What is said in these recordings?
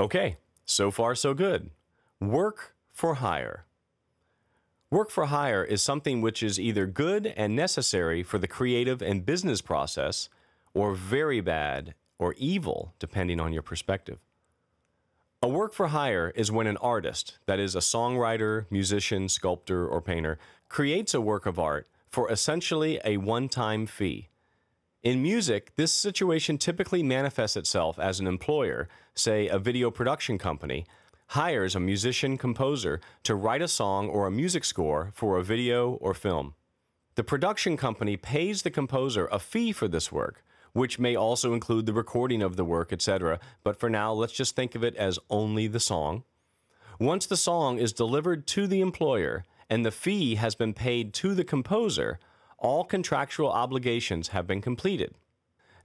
Okay, so far so good. Work for hire. Work for hire is something which is either good and necessary for the creative and business process, or very bad or evil, depending on your perspective. A work for hire is when an artist, that is, a songwriter, musician, sculptor, or painter, creates a work of art for essentially a one time fee. In music, this situation typically manifests itself as an employer, say a video production company, hires a musician composer to write a song or a music score for a video or film. The production company pays the composer a fee for this work, which may also include the recording of the work, etc., but for now, let's just think of it as only the song. Once the song is delivered to the employer and the fee has been paid to the composer, all contractual obligations have been completed.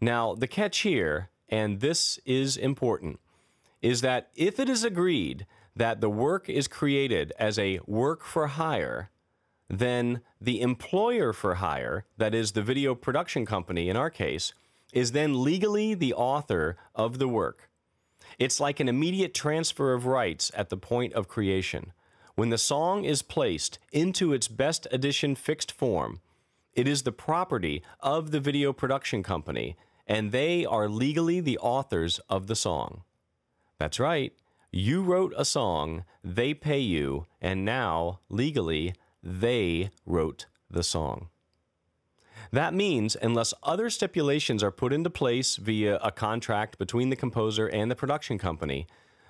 Now, the catch here, and this is important, is that if it is agreed that the work is created as a work for hire, then the employer for hire, that is the video production company in our case, is then legally the author of the work. It's like an immediate transfer of rights at the point of creation. When the song is placed into its best edition fixed form, it is the property of the video production company, and they are legally the authors of the song. That's right. You wrote a song, they pay you, and now, legally, they wrote the song. That means, unless other stipulations are put into place via a contract between the composer and the production company,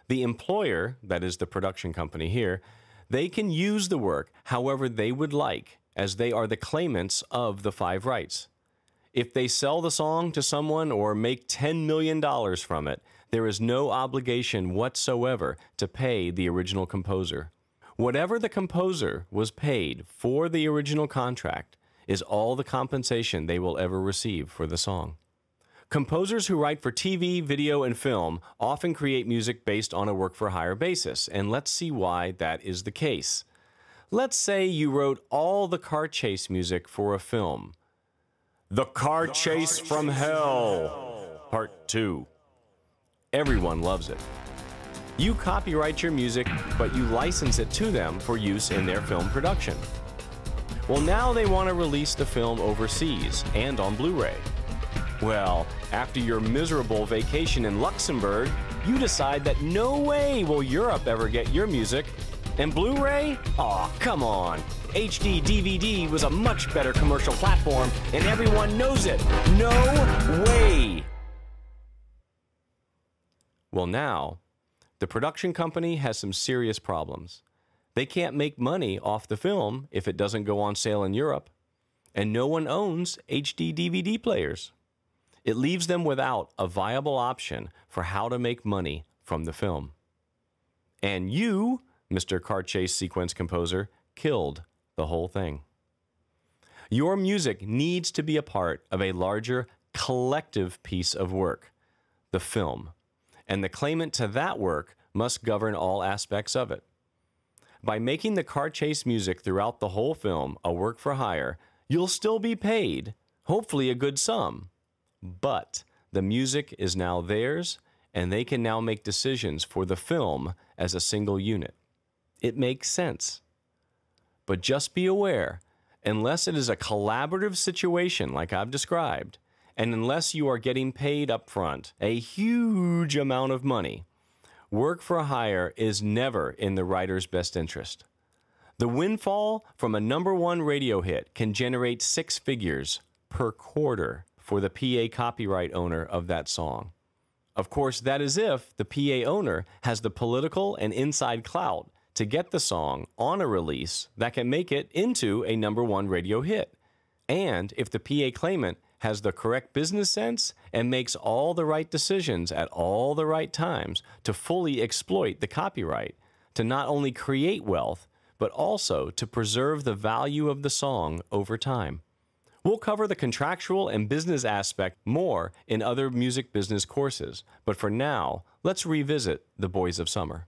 the employer, that is the production company here, they can use the work however they would like as they are the claimants of the five rights. If they sell the song to someone or make $10 million from it, there is no obligation whatsoever to pay the original composer. Whatever the composer was paid for the original contract is all the compensation they will ever receive for the song. Composers who write for TV, video, and film often create music based on a work for hire basis, and let's see why that is the case. Let's say you wrote all the car chase music for a film. The Car Chase from Hell, Part 2. Everyone loves it. You copyright your music, but you license it to them for use in their film production. Well, now they want to release the film overseas and on Blu ray. Well, after your miserable vacation in Luxembourg, you decide that no way will Europe ever get your music and Blu ray? Aw, oh, come on. HD DVD was a much better commercial platform, and everyone knows it. No way! Well, now, the production company has some serious problems. They can't make money off the film if it doesn't go on sale in Europe, and no one owns HD DVD players. It leaves them without a viable option for how to make money from the film. And you, Mr. Car Chase sequence composer, killed the whole thing. Your music needs to be a part of a larger collective piece of work, the film, and the claimant to that work must govern all aspects of it. By making the car chase music throughout the whole film a work for hire, you'll still be paid, hopefully a good sum. But the music is now theirs, and they can now make decisions for the film as a single unit it makes sense. But just be aware unless it is a collaborative situation like I've described, and unless you are getting paid up front a huge amount of money, work for hire is never in the writer's best interest. The windfall from a number one radio hit can generate six figures per quarter for the PA copyright owner of that song. Of course, that is if the PA owner has the political and inside clout to get the song on a release that can make it into a number one radio hit. And if the PA claimant has the correct business sense and makes all the right decisions at all the right times to fully exploit the copyright, to not only create wealth, but also to preserve the value of the song over time. We'll cover the contractual and business aspect more in other music business courses, but for now, let's revisit The Boys of Summer.